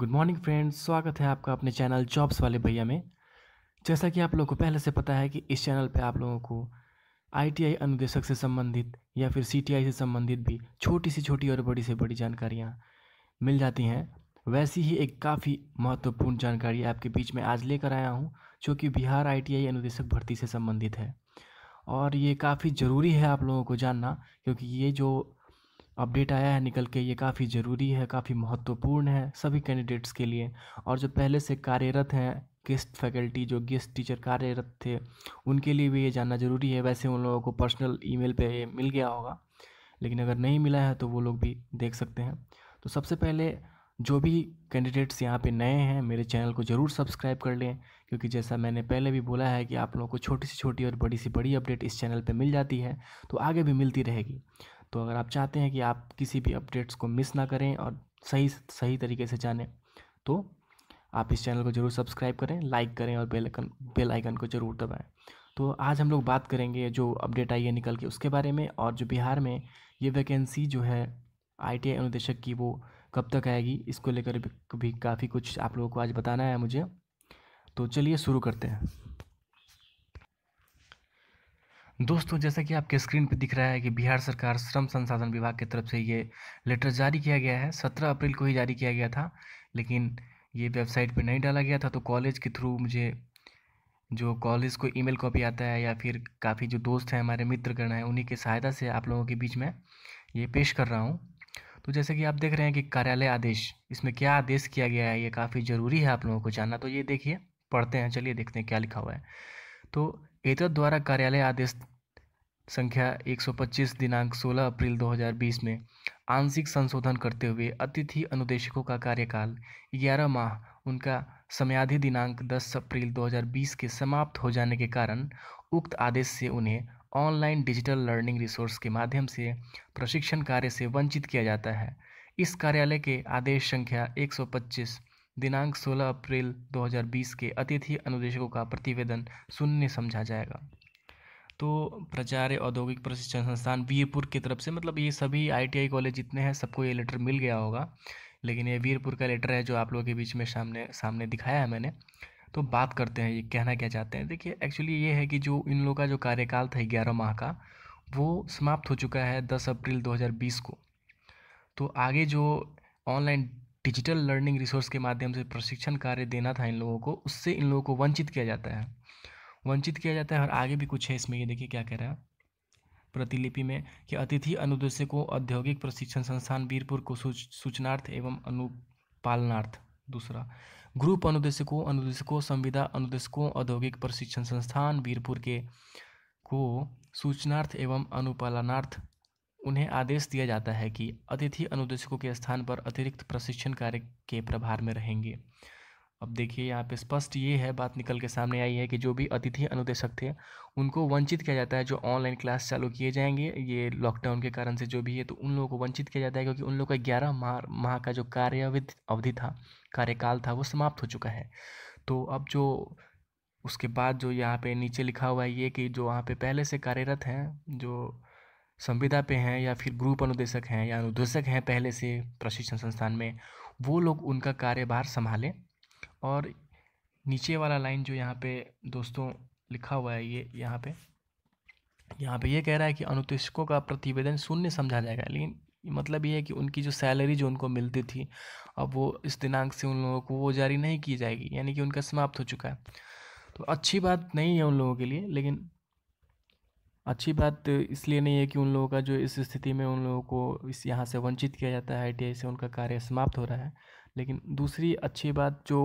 good morning friends स्वागत है आपका अपने चैनल जॉब्स वाले भैया में जैसा कि आप लोगों को पहले से पता है कि इस चैनल पे आप लोगों को आईटीआई अनुदेशक से संबंधित या फिर सीटीआई से संबंधित भी छोटी से छोटी और बड़ी से बड़ी जानकारियाँ मिल जाती हैं वैसी ही एक काफ़ी महत्वपूर्ण जानकारी आपके बीच में आज लेकर आया हूँ जो कि बिहार आई अनुदेशक भर्ती से संबंधित है और ये काफ़ी ज़रूरी है आप लोगों को जानना क्योंकि ये जो अपडेट आया है निकल के ये काफ़ी ज़रूरी है काफ़ी महत्वपूर्ण है सभी कैंडिडेट्स के लिए और जो पहले से कार्यरत हैं गेस्ट फैकल्टी जो गेस्ट टीचर कार्यरत थे उनके लिए भी ये जानना ज़रूरी है वैसे उन लोगों को पर्सनल ईमेल पे ये मिल गया होगा लेकिन अगर नहीं मिला है तो वो लोग भी देख सकते हैं तो सबसे पहले जो भी कैंडिडेट्स यहाँ पे नए हैं मेरे चैनल को ज़रूर सब्सक्राइब कर लें क्योंकि जैसा मैंने पहले भी बोला है कि आप लोगों को छोटी सी छोटी और बड़ी सी बड़ी अपडेट इस चैनल पे मिल जाती है तो आगे भी मिलती रहेगी तो अगर आप चाहते हैं कि आप किसी भी अपडेट्स को मिस ना करें और सही सही तरीके से जानें तो आप इस चैनल को ज़रूर सब्सक्राइब करें लाइक करें और बेल आइकन बेल आइकन को ज़रूर दबाएं तो आज हम लोग बात करेंगे जो अपडेट आई है निकल के उसके बारे में और जो बिहार में ये वैकेंसी जो है आई अनुदेशक की वो कब तक आएगी इसको लेकर भी, भी काफ़ी कुछ आप लोगों को आज बताना है मुझे तो चलिए शुरू करते हैं दोस्तों जैसा कि आपके स्क्रीन पर दिख रहा है कि बिहार सरकार श्रम संसाधन विभाग की तरफ से ये लेटर जारी किया गया है सत्रह अप्रैल को ही जारी किया गया था लेकिन ये वेबसाइट पे नहीं डाला गया था तो कॉलेज के थ्रू मुझे जो कॉलेज को ईमेल कॉपी आता है या फिर काफ़ी जो दोस्त हैं हमारे मित्रगण हैं उन्हीं की सहायता से आप लोगों के बीच में ये पेश कर रहा हूँ तो जैसे कि आप देख रहे हैं कि कार्यालय आदेश इसमें क्या आदेश किया गया है ये काफ़ी ज़रूरी है आप लोगों को जानना तो ये देखिए पढ़ते हैं चलिए देखते हैं क्या लिखा हुआ है तो एतद द्वारा कार्यालय आदेश संख्या 125 दिनांक 16 अप्रैल 2020 में आंशिक संशोधन करते हुए अतिथि अनुदेशकों का कार्यकाल 11 माह उनका समयाधि दिनांक 10 अप्रैल 2020 के समाप्त हो जाने के कारण उक्त आदेश से उन्हें ऑनलाइन डिजिटल लर्निंग रिसोर्स के माध्यम से प्रशिक्षण कार्य से वंचित किया जाता है इस कार्यालय के आदेश संख्या 125 दिनांक 16 अप्रैल 2020 के अतिथि अनुदेशकों का प्रतिवेदन शून्य समझा जाएगा तो प्राचार्य औद्योगिक प्रशिक्षण संस्थान वीरपुर की तरफ से मतलब ये सभी आईटीआई कॉलेज जितने हैं सबको ये लेटर मिल गया होगा लेकिन ये वीरपुर का लेटर है जो आप लोगों के बीच में सामने सामने दिखाया है मैंने तो बात करते हैं ये कहना क्या चाहते हैं देखिए एक्चुअली ये है कि जो इन लोगों का जो कार्यकाल था ग्यारह माह का वो समाप्त हो चुका है दस अप्रैल दो को तो आगे जो ऑनलाइन डिजिटल लर्निंग रिसोर्स के माध्यम से प्रशिक्षण कार्य देना था इन लोगों को उससे इन लोगों को वंचित किया जाता है वंचित किया जाता है और आगे भी कुछ है इसमें ये देखिए क्या कह रहा है प्रतिलिपि में कि अतिथि अनुदेशकों औद्योगिक प्रशिक्षण संस्थान वीरपुर को सूचनार्थ एवं अनुपालनार्थ दूसरा ग्रुप अनुदेशकों अनुदेशकों संविदा अनुदेशकों औद्योगिक प्रशिक्षण संस्थान वीरपुर के को सूचनार्थ एवं अनुपालनार्थ उन्हें आदेश दिया जाता है कि अतिथि अनुदेशकों के स्थान पर अतिरिक्त प्रशिक्षण कार्य के प्रभार में रहेंगे अब देखिए यहाँ पे स्पष्ट ये है बात निकल के सामने आई है कि जो भी अतिथि अनुदेशक थे उनको वंचित किया जाता है जो ऑनलाइन क्लास चालू किए जाएंगे ये लॉकडाउन के कारण से जो भी है तो उन लोगों को वंचित किया जाता है क्योंकि उन लोगों का ग्यारह माह माह का जो कार्यविध अवधि था कार्यकाल था वो समाप्त हो चुका है तो अब जो उसके बाद जो यहाँ पे नीचे लिखा हुआ है ये कि जो वहाँ पे पहले से कार्यरत हैं जो संविदा पे हैं या फिर ग्रुप अनुदेशक हैं या अनुदेशक हैं पहले से प्रशिक्षण संस्थान में वो लोग उनका कार्यभार संभालें और नीचे वाला लाइन जो यहाँ पे दोस्तों लिखा हुआ है ये यहाँ पे यहाँ पे ये कह रहा है कि अनुतुष्कों का प्रतिवेदन शून्य समझा जाएगा लेकिन मतलब ये है कि उनकी जो सैलरी जो उनको मिलती थी अब वो इस दिनांक से उन लोगों को वो जारी नहीं की जाएगी यानी कि उनका समाप्त हो चुका है तो अच्छी बात नहीं है उन लोगों के लिए लेकिन अच्छी बात इसलिए नहीं है कि उन लोगों का जो इस स्थिति में उन लोगों को इस यहाँ से वंचित किया जाता है आई से उनका कार्य समाप्त हो रहा है लेकिन दूसरी अच्छी बात जो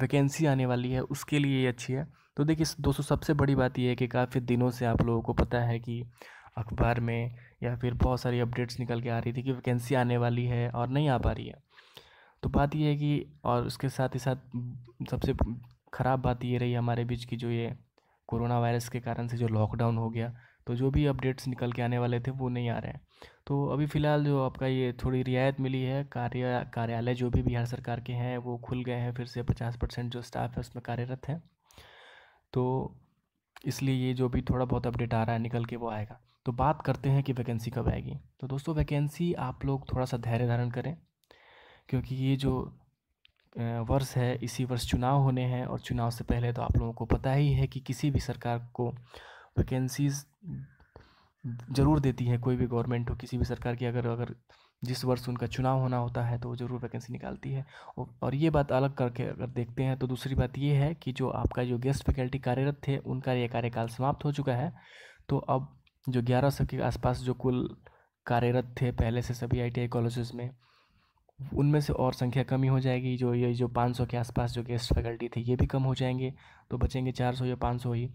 वैकेंसी आने वाली है उसके लिए ये अच्छी है तो देखिए दोस्तों सबसे बड़ी बात यह है कि काफ़ी दिनों से आप लोगों को पता है कि अखबार में या फिर बहुत सारी अपडेट्स निकल के आ रही थी कि वैकेंसी आने वाली है और नहीं आ पा रही है तो बात यह है कि और उसके साथ ही साथ सबसे ख़राब बात ये रही हमारे बीच की जो ये कोरोना वायरस के कारण से जो लॉकडाउन हो गया तो जो भी अपडेट्स निकल के आने वाले थे वो नहीं आ रहे हैं तो अभी फ़िलहाल जो आपका ये थोड़ी रियायत मिली है कार्य कार्यालय जो भी बिहार सरकार के हैं वो खुल गए हैं फिर से पचास परसेंट जो स्टाफ है उसमें कार्यरत है तो इसलिए ये जो भी थोड़ा बहुत अपडेट आ रहा है निकल के वो आएगा तो बात करते हैं कि वैकेंसी कब आएगी तो दोस्तों वैकेंसी आप लोग थोड़ा सा धैर्य धारण करें क्योंकि ये जो वर्ष है इसी वर्ष चुनाव होने हैं और चुनाव से पहले तो आप लोगों को पता ही है कि किसी भी सरकार को वैकेंसीज़ ज़रूर देती है कोई भी गवर्नमेंट हो किसी भी सरकार की अगर अगर जिस वर्ष उनका चुनाव होना होता है तो वो ज़रूर वैकेंसी निकालती है और ये बात अलग करके अगर देखते हैं तो दूसरी बात ये है कि जो आपका जो गेस्ट फैकल्टी कार्यरत थे उनका ये कार्यकाल समाप्त हो चुका है तो अब जो ग्यारह सौ के आसपास जो कुल कार्यरत थे पहले से सभी आई टी कॉलेजेस में उनमें से और संख्या कमी हो जाएगी जो ये जो सौ के आसपास जो गेस्ट फैकल्टी थे ये भी कम हो जाएंगे तो बचेंगे सौ या सौ ही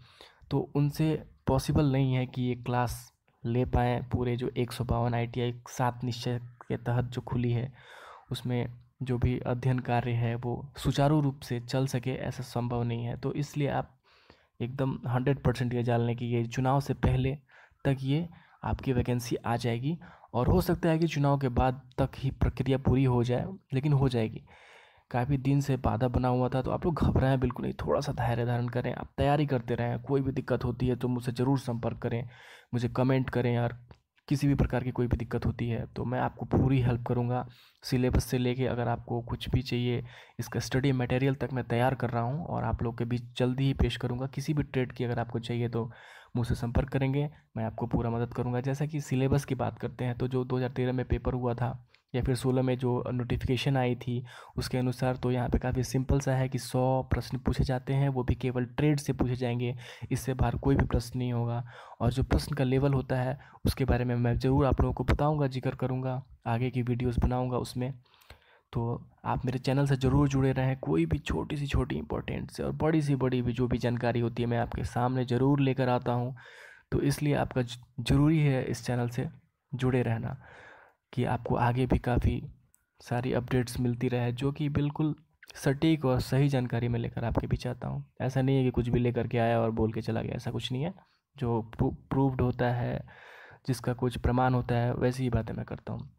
तो उनसे पॉसिबल नहीं है कि ये क्लास ले पाएँ पूरे जो एक सौ बावन आई टी आई सात निश्चय के तहत जो खुली है उसमें जो भी अध्ययन कार्य है वो सुचारू रूप से चल सके ऐसा संभव नहीं है तो इसलिए आप एकदम हंड्रेड परसेंट ये जान लें कि ये चुनाव से पहले तक ये आपकी वैकेंसी आ जाएगी और हो सकता है कि चुनाव के बाद तक ही प्रक्रिया पूरी हो जाए लेकिन हो जाएगी काफ़ी दिन से बाधा बना हुआ था तो आप लोग घबराएं बिल्कुल नहीं थोड़ा सा धैर्य धारण करें आप तैयारी करते रहें कोई भी दिक्कत होती है तो मुझसे ज़रूर संपर्क करें मुझे कमेंट करें यार किसी भी प्रकार की कोई भी दिक्कत होती है तो मैं आपको पूरी हेल्प करूँगा सिलेबस से लेके अगर आपको कुछ भी चाहिए इसका स्टडी मटेरियल तक मैं तैयार कर रहा हूँ और आप लोग के बीच जल्दी ही पेश करूँगा किसी भी ट्रेड की अगर आपको चाहिए तो मुझसे संपर्क करेंगे मैं आपको पूरा मदद करूँगा जैसा कि सिलेबस की बात करते हैं तो जो 2013 में पेपर हुआ था या फिर 16 में जो नोटिफिकेशन आई थी उसके अनुसार तो यहाँ पे काफ़ी सिंपल सा है कि 100 प्रश्न पूछे जाते हैं वो भी केवल ट्रेड से पूछे जाएंगे इससे बाहर कोई भी प्रश्न नहीं होगा और जो प्रश्न का लेवल होता है उसके बारे में मैं ज़रूर आप लोगों को बताऊँगा जिक्र करूँगा आगे की वीडियोज़ बनाऊँगा उसमें तो आप मेरे चैनल से ज़रूर जुड़े रहें कोई भी छोटी सी छोटी इंपॉर्टेंट से और बड़ी सी बड़ी भी जो भी जानकारी होती है मैं आपके सामने ज़रूर लेकर आता हूँ तो इसलिए आपका ज़रूरी है इस चैनल से जुड़े रहना कि आपको आगे भी काफ़ी सारी अपडेट्स मिलती रहे जो कि बिल्कुल सटीक और सही जानकारी मैं लेकर आपके बीच आता हूँ ऐसा नहीं है कि कुछ भी लेकर के आया और बोल के चला गया ऐसा कुछ नहीं है जो प्रूव्ड होता है जिसका कुछ प्रमाण होता है वैसी ही बातें मैं करता हूँ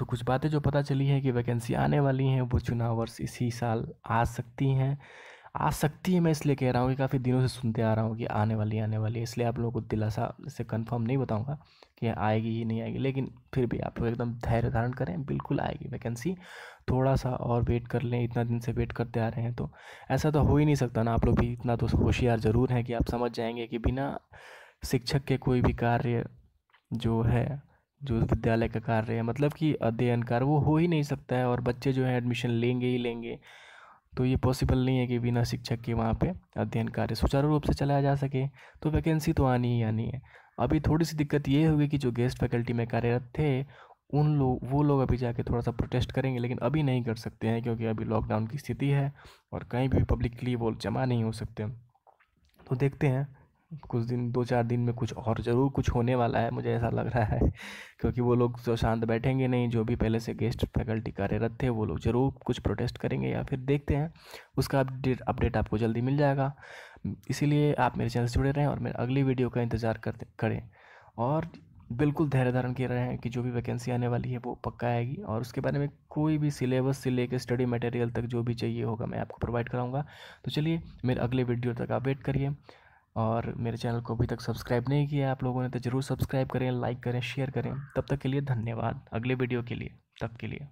तो कुछ बातें जो पता चली हैं कि वैकेंसी आने वाली हैं वो चुनाव वर्ष इसी साल आ सकती हैं आ सकती है मैं इसलिए कह रहा हूँ कि काफ़ी दिनों से सुनते आ रहा हूँ कि आने वाली आने वाली है इसलिए आप लोगों को दिलासा से कंफर्म नहीं बताऊँगा कि आएगी ही नहीं आएगी लेकिन फिर भी आप लोग एकदम धैर्य धारण करें बिल्कुल आएगी वैकेंसी थोड़ा सा और वेट कर लें इतना दिन से वेट करते आ रहे हैं तो ऐसा तो हो ही नहीं सकता ना आप लोग भी इतना तो होशियार ज़रूर हैं कि आप समझ जाएंगे कि बिना शिक्षक के कोई भी कार्य जो है जो विद्यालय का कार्य है मतलब कि अध्ययन कार्य वो हो ही नहीं सकता है और बच्चे जो है एडमिशन लेंगे ही लेंगे तो ये पॉसिबल नहीं है कि बिना शिक्षक के वहाँ पे अध्ययन कार्य सुचारू रूप से चलाया जा सके तो वैकेंसी तो आनी ही आनी है अभी थोड़ी सी दिक्कत ये होगी कि जो गेस्ट फैकल्टी में कार्यरत थे उन लोग वो लोग अभी जाके थोड़ा सा प्रोटेस्ट करेंगे लेकिन अभी नहीं कर सकते हैं क्योंकि अभी लॉकडाउन की स्थिति है और कहीं भी पब्लिकली वो जमा नहीं हो सकते तो देखते हैं कुछ दिन दो चार दिन में कुछ और ज़रूर कुछ होने वाला है मुझे ऐसा लग रहा है क्योंकि वो लोग तो शांत बैठेंगे नहीं जो भी पहले से गेस्ट फैकल्टी कार्यरत थे वो लोग ज़रूर कुछ प्रोटेस्ट करेंगे या फिर देखते हैं उसका अपडेट अपडेट आपको जल्दी मिल जाएगा इसीलिए आप मेरे चैनल से जुड़े रहें और मेरे अगली वीडियो का इंतज़ार करें और बिल्कुल धैर्य धारण कह रहे हैं कि जो भी वैकेंसी आने वाली है वो पक्का आएगी और उसके बारे में कोई भी सिलेबस से लेकर स्टडी मटेरियल तक जो भी चाहिए होगा मैं आपको प्रोवाइड कराऊंगा तो चलिए मेरे अगले वीडियो तक आप वेट करिए और मेरे चैनल को अभी तक सब्सक्राइब नहीं किया आप लोगों ने तो ज़रूर सब्सक्राइब करें लाइक करें शेयर करें तब तक के लिए धन्यवाद अगले वीडियो के लिए तब के लिए